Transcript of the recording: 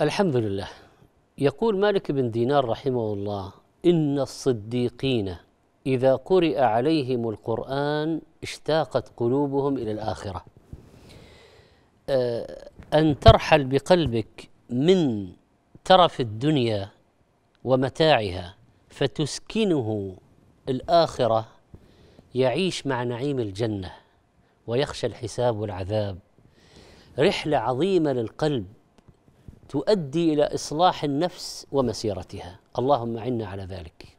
الحمد لله يقول مالك بن دينار رحمه الله ان الصديقين اذا قرئ عليهم القران اشتاقت قلوبهم الى الاخره آه، ان ترحل بقلبك من ترف الدنيا ومتاعها فتسكنه الاخره يعيش مع نعيم الجنه ويخشى الحساب والعذاب رحله عظيمه للقلب تؤدي الى اصلاح النفس ومسيرتها اللهم عنا على ذلك